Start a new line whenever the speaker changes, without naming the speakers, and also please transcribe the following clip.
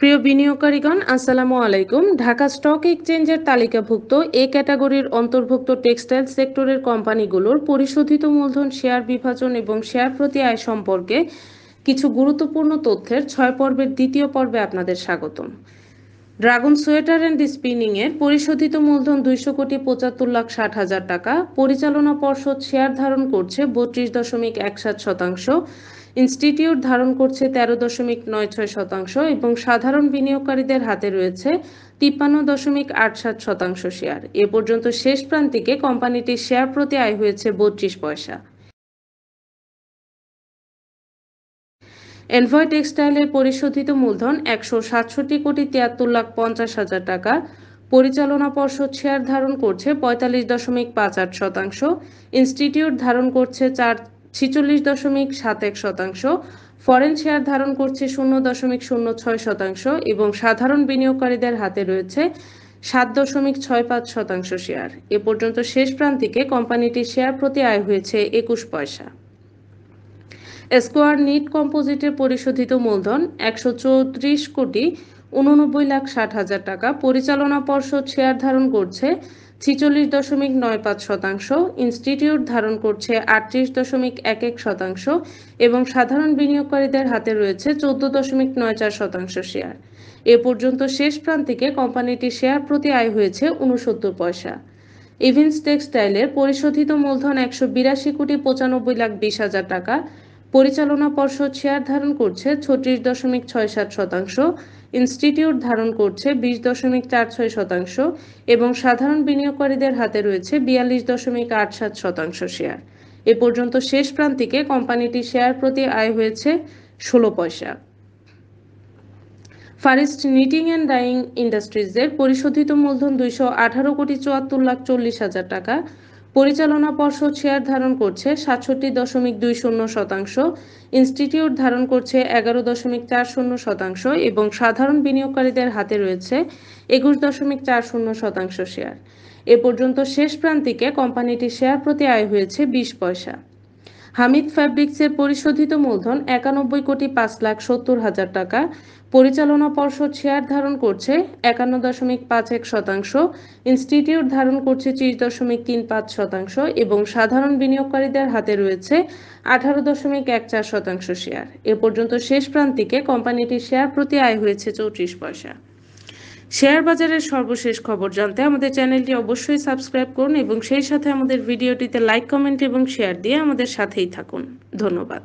প্রিয় বিনিয়োগকারীগণ আসসালামু আলাইকুম ঢাকা স্টক এক্সচেঞ্জের তালিকাভুক্ত এ ক্যাটাগরির অন্তর্ভুক্ত টেক্সটাইল সেক্টরের কোম্পানিগুলোর পরিশোধিত মূলধন শেয়ার বিভাজন এবং শেয়ার প্রতি আয় সম্পর্কে কিছু গুরুত্বপূর্ণ তথ্যের ছয় পর্বের দ্বিতীয় পর্বে আপনাদের স্বাগতম ড্রাগন সোয়েটার অ্যান্ড এর পরিশোধিত মূলধন দুইশো কোটি পঁচাত্তর লাখ ষাট হাজার টাকা পরিচালনা পর্ষদ শেয়ার ধারণ করছে বত্রিশ দশমিক এক সাত শতাংশ ইনস্টিটিউট ধারণ করছে তেরো দশমিক নয় ছয় শতাংশ এবং সাধারণ বিনিয়োগকারীদের হাতে রয়েছে তিপ্পান্ন দশমিক আট সাত শতাংশ শেয়ার এ পর্যন্ত শেষ প্রান্তিকে কোম্পানিটির শেয়ার প্রতি আয় হয়েছে বত্রিশ পয়সা এনভয় টেক্সটাইলের পরিশোধিত মূলধন একশো সাতষট্টি কোটি তিয়াত্তর লাখ পঞ্চাশ হাজার টাকা পরিচালনা পর্ষদ শেয়ার ধারণ করছে পঁয়তাল্লিশ দশমিক পাঁচ আট শতাংশ ইনস্টিটিউট ধারণ করছে চার ছিচল্লিশ দশমিক সাত এক শতাংশ ফরেন শেয়ার ধারণ করছে শূন্য দশমিক শূন্য ছয় শতাংশ এবং সাধারণ বিনিয়োগকারীদের হাতে রয়েছে সাত দশমিক ছয় পাঁচ শতাংশ শেয়ার এ পর্যন্ত শেষ প্রান্তিকে কোম্পানিটির শেয়ার প্রতি আয় হয়েছে একুশ পয়সা স্কোয়ার নিট কম্পোজিটের পরিশোধিত মূলধন একশো চৌত্রিশ কোটি উননব্বই লাখ ষাট হাজার টাকা পরিচালনা পর্ষদ শেয়ার ধারণ করছে ছিচল্লিশ দশমিক নয় পাঁচ শতাংশ ইনস্টিটিউট ধারণ করছে আটত্রিশ দশমিক এক এক শতাংশ এবং সাধারণ বিনিয়োগকারীদের হাতে রয়েছে চোদ্দ দশমিক নয় চার শতাংশ শেয়ার এ পর্যন্ত শেষ প্রান্তিকে কোম্পানিটির শেয়ার প্রতি আয় হয়েছে উনসত্তর পয়সা ইভিন্স টেক্সটাইলের পরিশোধিত মূলধন একশো বিরাশি কোটি পঁচানব্বই লাখ বিশ হাজার টাকা পরিচালনা পর্ষদ শেয়ার ধারণ করছে ছত্রিশ দশমিক ছয় সাত শতাংশ ইনস্টিটিউট ধারণ করছে বিশ দশমিক চার ছয় শতাংশ এবং সাধারণ বিনিয়োগকারীদের হাতে রয়েছে বিয়াল্লিশ দশমিক আট সাত শতাংশ শেয়ার এ পর্যন্ত শেষ প্রান্তিকে কোম্পানিটি শেয়ার প্রতি আয় হয়েছে ষোলো পয়সা ফারেস্ট নিটিং অ্যান্ড ডাইং ইন্ডাস্ট্রিজের পরিশোধিত মূলধন দুইশো আঠারো কোটি চুয়াত্তর লাখ চল্লিশ হাজার টাকা পরিচালনা পর্ষদ শেয়ার ধারণ করছে সাতষট্টি দশমিক দুই শূন্য শতাংশ ইনস্টিটিউট ধারণ করছে এগারো দশমিক চার শূন্য শতাংশ এবং সাধারণ বিনিয়োগকারীদের হাতে রয়েছে একুশ দশমিক চার শূন্য শতাংশ শেয়ার এ পর্যন্ত শেষ প্রান্তিকে কোম্পানিটির শেয়ার প্রতি আয় হয়েছে বিশ পয়সা হামিদ ফ্যাব্রিক্সের পরিশোধিত মূলধন একানব্বই কোটি পাঁচ লাখ সত্তর হাজার টাকা পরিচালনা পর্ষদ শেয়ার ধারণ করছে একান্ন দশমিক পাঁচ এক শতাংশ ইনস্টিটিউট ধারণ করছে ত্রিশ দশমিক তিন পাঁচ শতাংশ এবং সাধারণ বিনিয়োগকারীদের হাতে রয়েছে আঠারো দশমিক এক চার শতাংশ শেয়ার এ পর্যন্ত শেষ প্রান্তিকে কোম্পানিটির শেয়ার প্রতি আয় হয়েছে চৌত্রিশ পয়সা শেয়ার বাজারের সর্বশেষ খবর জানতে আমাদের চ্যানেলটি অবশ্যই সাবস্ক্রাইব করুন এবং সেই সাথে আমাদের ভিডিওটিতে লাইক কমেন্ট এবং শেয়ার দিয়ে আমাদের সাথেই থাকুন ধন্যবাদ